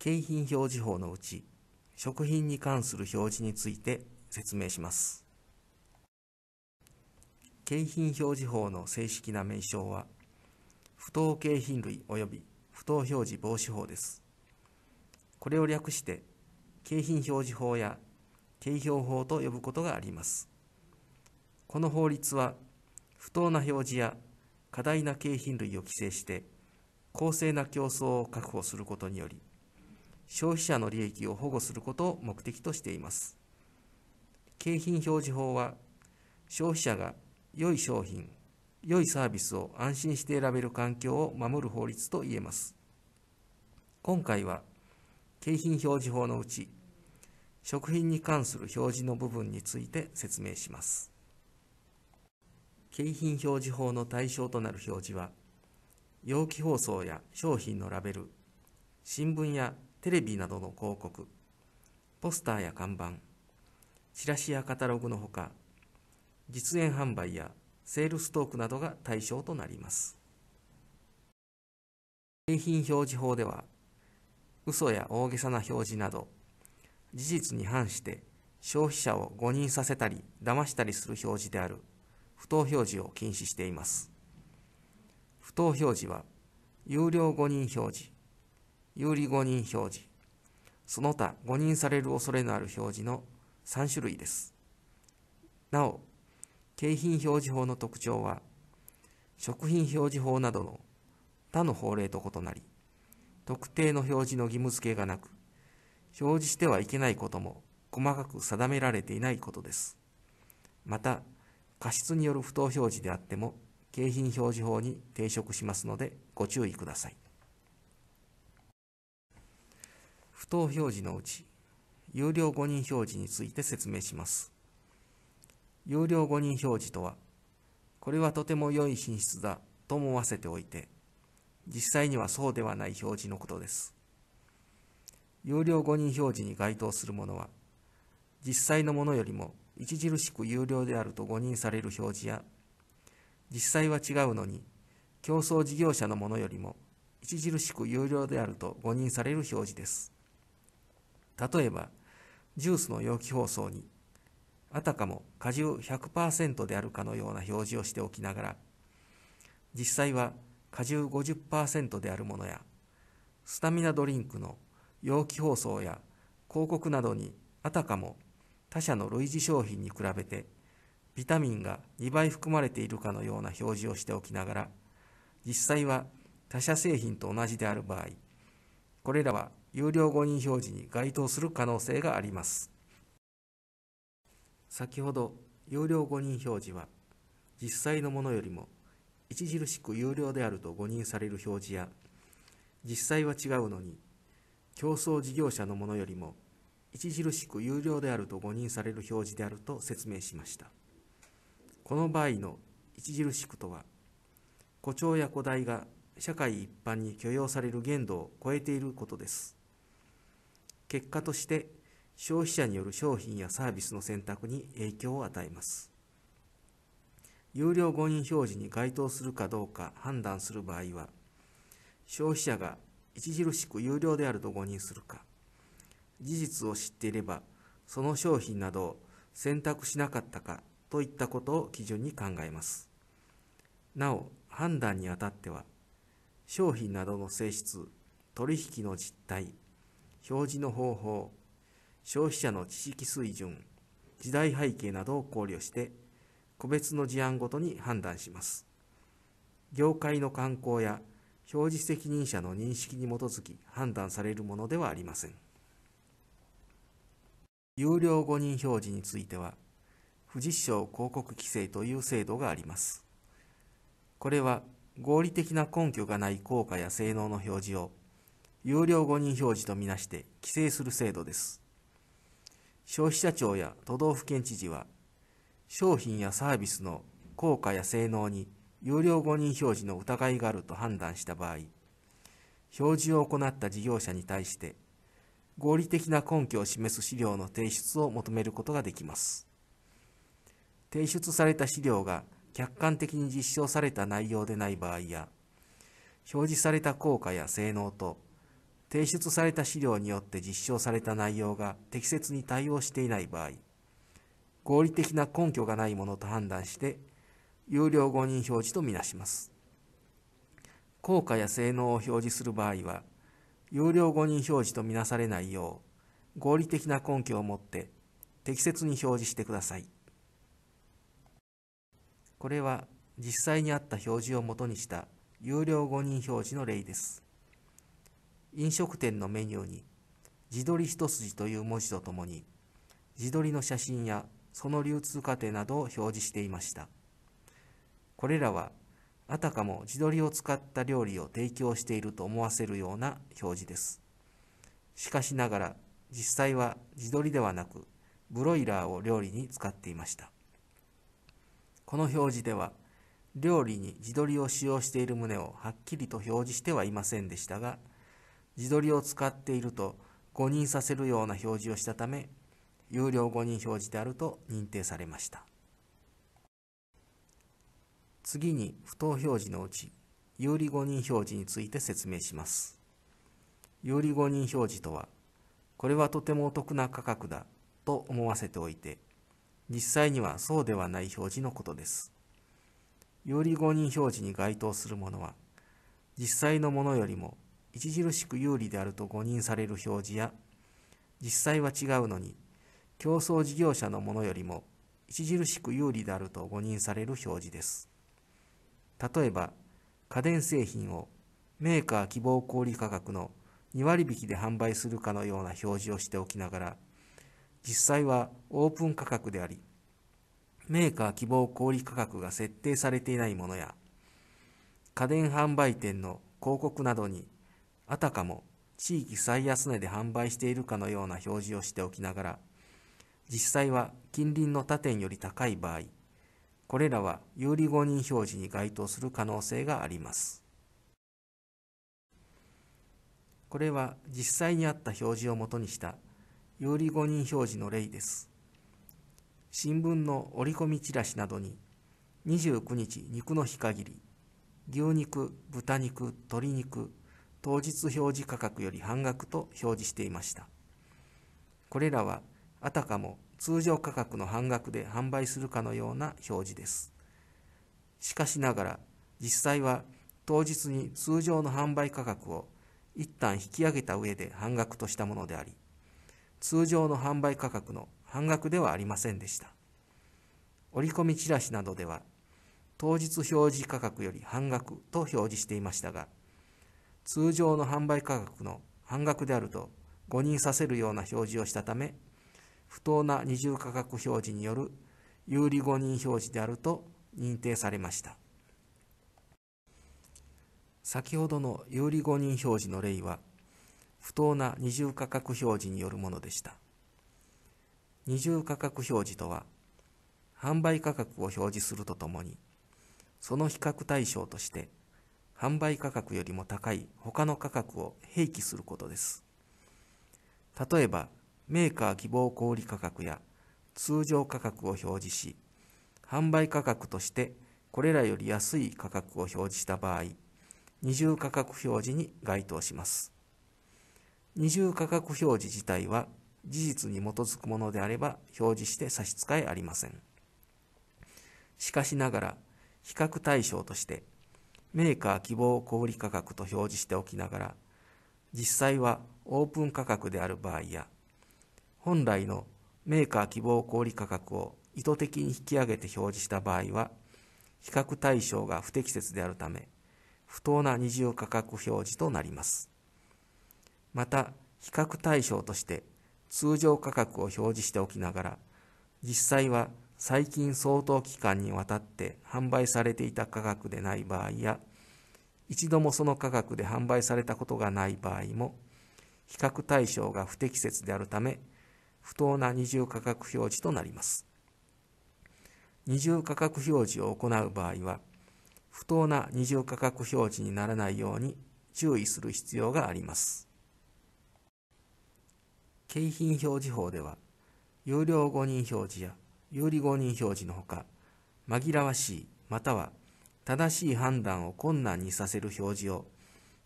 景品表示法のうち食品に関する表示について説明します景品表示法の正式な名称は不当景品類及び不当表示防止法ですこれを略して景品表示法や景表法と呼ぶことがありますこの法律は不当な表示や過大な景品類を規制して公正な競争を確保することにより消費者の利益を保護することを目的としています。景品表示法は、消費者が良い商品、良いサービスを安心して選べる環境を守る法律と言えます。今回は、景品表示法のうち、食品に関する表示の部分について説明します。景品表示法の対象となる表示は、容器包装や商品のラベル、新聞やテレビなどの広告、ポスターや看板、チラシやカタログのほか、実演販売やセールストークなどが対象となります。製品表示法では、嘘や大げさな表示など、事実に反して消費者を誤認させたり騙したりする表示である不当表示を禁止しています。不当表示は有料誤認表示有利誤認表示、その他誤認される恐れのある表示の3種類です。なお、景品表示法の特徴は、食品表示法などの他の法令と異なり、特定の表示の義務付けがなく、表示してはいけないことも細かく定められていないことです。また、過失による不当表示であっても、景品表示法に抵触しますのでご注意ください。不当表示のうち、有料誤認表示について説明します。有料誤認表示とは、これはとても良い品質だと思わせておいて、実際にはそうではない表示のことです。有料誤認表示に該当するものは、実際のものよりも著しく有料であると誤認される表示や、実際は違うのに、競争事業者のものよりも著しく有料であると誤認される表示です。例えば、ジュースの容器包装に、あたかも果汁100%であるかのような表示をしておきながら、実際は果汁50%であるものや、スタミナドリンクの容器包装や広告などにあたかも他社の類似商品に比べてビタミンが2倍含まれているかのような表示をしておきながら実際は他社製品と同じである場合これらは有料誤認表示に該当する可能性があります。先ほど、有料誤認表示は、実際のものよりも著しく有料であると誤認される表示や、実際は違うのに、競争事業者のものよりも著しく有料であると誤認される表示であると説明しました。この場合の著しくとは、誇張や誇大が社会一般に許容される限度を超えていることです。結果として消費者による商品やサービスの選択に影響を与えます有料誤認表示に該当するかどうか判断する場合は消費者が著しく有料であると誤認するか事実を知っていればその商品などを選択しなかったかといったことを基準に考えますなお判断にあたっては商品などの性質取引の実態表示の方法、消費者の知識水準、時代背景などを考慮して、個別の事案ごとに判断します。業界の慣行や表示責任者の認識に基づき判断されるものではありません。有料誤認表示については、不実証広告規制という制度があります。これは合理的な根拠がない効果や性能の表示を有料誤認表示とみなして規制する制度です。消費者庁や都道府県知事は、商品やサービスの効果や性能に有料誤認表示の疑いがあると判断した場合、表示を行った事業者に対して、合理的な根拠を示す資料の提出を求めることができます。提出された資料が客観的に実証された内容でない場合や、表示された効果や性能と提出された資料によって実証された内容が適切に対応していない場合合理的な根拠がないものと判断して有料誤認表示とみなします効果や性能を表示する場合は有料誤認表示とみなされないよう合理的な根拠を持って適切に表示してくださいこれは実際にあった表示をもとにした有料誤認表示の例です飲食店のメニューに自撮り一筋という文字とともに自撮りの写真やその流通過程などを表示していましたこれらはあたかも自撮りを使った料理を提供していると思わせるような表示ですしかしながら実際は自撮りではなくブロイラーを料理に使っていましたこの表示では料理に自撮りを使用している旨をはっきりと表示してはいませんでしたが自撮りを使っていると誤認させるような表示をしたため有料誤認表示であると認定されました次に不当表示のうち有利誤認表示について説明します有利誤認表示とはこれはとてもお得な価格だと思わせておいて実際にはそうではない表示のことです有利誤認表示に該当するものは実際のものよりも著しく有利であると誤認される表示や実際は違うのに競争事業者のものよりも著しく有利であると誤認される表示です例えば家電製品をメーカー希望小売価格の2割引きで販売するかのような表示をしておきながら実際はオープン価格でありメーカー希望小売価格が設定されていないものや家電販売店の広告などにあたかも地域最安値で販売しているかのような表示をしておきながら、実際は近隣の他店より高い場合、これらは有利誤認表示に該当する可能性があります。これは実際にあった表示をもとにした有利誤認表示の例です。新聞の折り込みチラシなどに29日肉の日限り牛肉豚肉鶏肉当日表示価格より半額と表示していましたこれらはあたかも通常価格の半額で販売するかのような表示ですしかしながら実際は当日に通常の販売価格を一旦引き上げた上で半額としたものであり通常の販売価格の半額ではありませんでした折り込みチラシなどでは当日表示価格より半額と表示していましたが通常の販売価格の半額であると誤認させるような表示をしたため、不当な二重価格表示による有利誤認表示であると認定されました。先ほどの有利誤認表示の例は、不当な二重価格表示によるものでした。二重価格表示とは、販売価格を表示するとともに、その比較対象として、販売価格よりも高い他の価格を併記することです。例えば、メーカー希望小売価格や通常価格を表示し、販売価格としてこれらより安い価格を表示した場合、二重価格表示に該当します。二重価格表示自体は事実に基づくものであれば表示して差し支えありません。しかしながら、比較対象としてメーカー希望小売価格と表示しておきながら、実際はオープン価格である場合や、本来のメーカー希望小売価格を意図的に引き上げて表示した場合は、比較対象が不適切であるため、不当な二重価格表示となります。また、比較対象として通常価格を表示しておきながら、実際は最近相当期間にわたって販売されていた価格でない場合や一度もその価格で販売されたことがない場合も比較対象が不適切であるため不当な二重価格表示となります二重価格表示を行う場合は不当な二重価格表示にならないように注意する必要があります景品表示法では有料誤認表示や有利誤認表示のほか、紛らわしいまたは正しい判断を困難にさせる表示を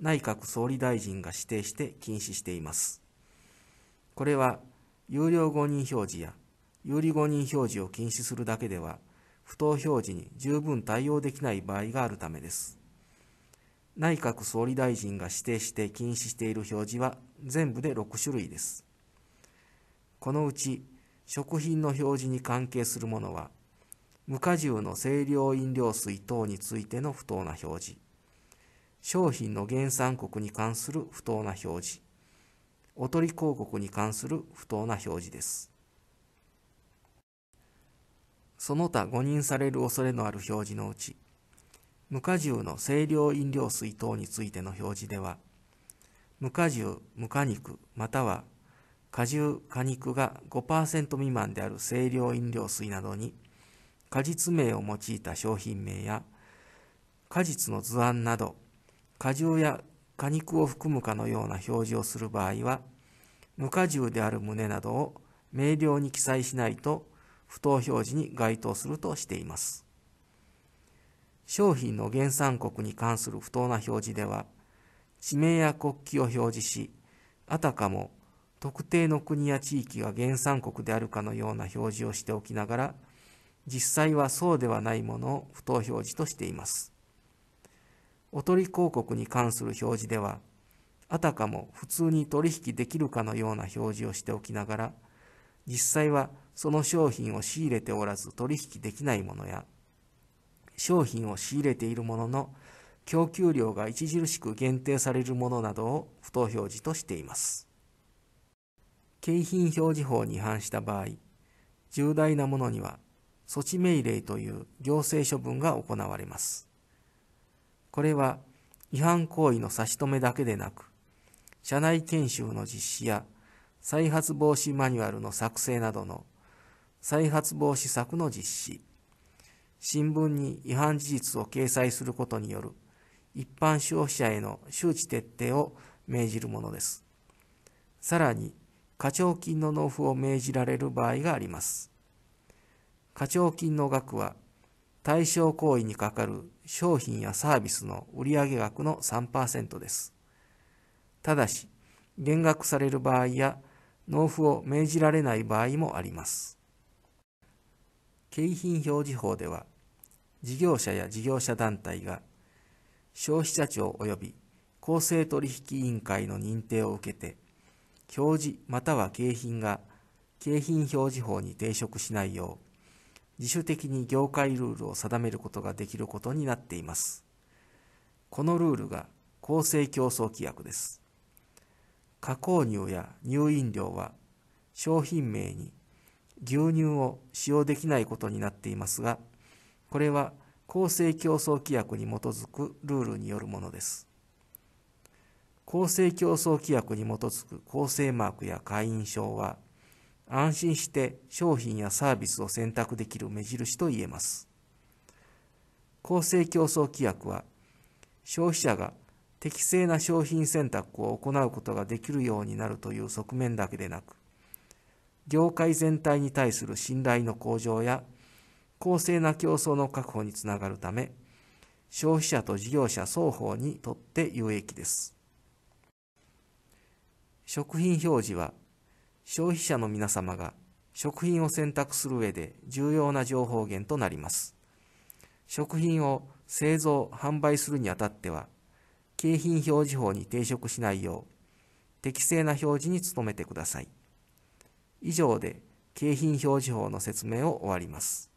内閣総理大臣が指定して禁止しています。これは有料誤認表示や有利誤認表示を禁止するだけでは不当表示に十分対応できない場合があるためです。内閣総理大臣が指定して禁止している表示は全部で6種類です。このうち食品の表示に関係するものは、無果汁の清涼飲料水等についての不当な表示、商品の原産国に関する不当な表示、おとり広告に関する不当な表示です。その他誤認される恐れのある表示のうち、無果汁の清涼飲料水等についての表示では、無果汁、無果肉、または果汁、果肉が5%未満である清涼飲料水などに果実名を用いた商品名や果実の図案など果汁や果肉を含むかのような表示をする場合は無果汁である旨などを明瞭に記載しないと不当表示に該当するとしています商品の原産国に関する不当な表示では地名や国旗を表示しあたかも特定の国や地域が原産国であるかのような表示をしておきながら、実際はそうではないものを不当表示としています。おとり広告に関する表示では、あたかも普通に取引できるかのような表示をしておきながら、実際はその商品を仕入れておらず取引できないものや、商品を仕入れているものの供給量が著しく限定されるものなどを不当表示としています。景品表示法に違反した場合、重大なものには措置命令という行政処分が行われます。これは違反行為の差し止めだけでなく、社内研修の実施や再発防止マニュアルの作成などの再発防止策の実施、新聞に違反事実を掲載することによる一般消費者への周知徹底を命じるものです。さらに、課徴金の納付を命じられる場合があります。課徴金の額は対象行為にかかる商品やサービスの売上額の3%です。ただし、減額される場合や納付を命じられない場合もあります。景品表示法では、事業者や事業者団体が消費者庁及び公正取引委員会の認定を受けて表示または景品が景品表示法に抵触しないよう自主的に業界ルールを定めることができることになっています。このルールが公正競争規約です。加工乳や乳飲料は商品名に牛乳を使用できないことになっていますが、これは公正競争規約に基づくルールによるものです。公正競争規約に基づく公正マークや会員証は、安心して商品やサービスを選択できる目印と言えます。公正競争規約は、消費者が適正な商品選択を行うことができるようになるという側面だけでなく、業界全体に対する信頼の向上や、公正な競争の確保につながるため、消費者と事業者双方にとって有益です。食品表示は消費者の皆様が食品を選択する上で重要な情報源となります。食品を製造・販売するにあたっては、景品表示法に抵触しないよう、適正な表示に努めてください。以上で景品表示法の説明を終わります。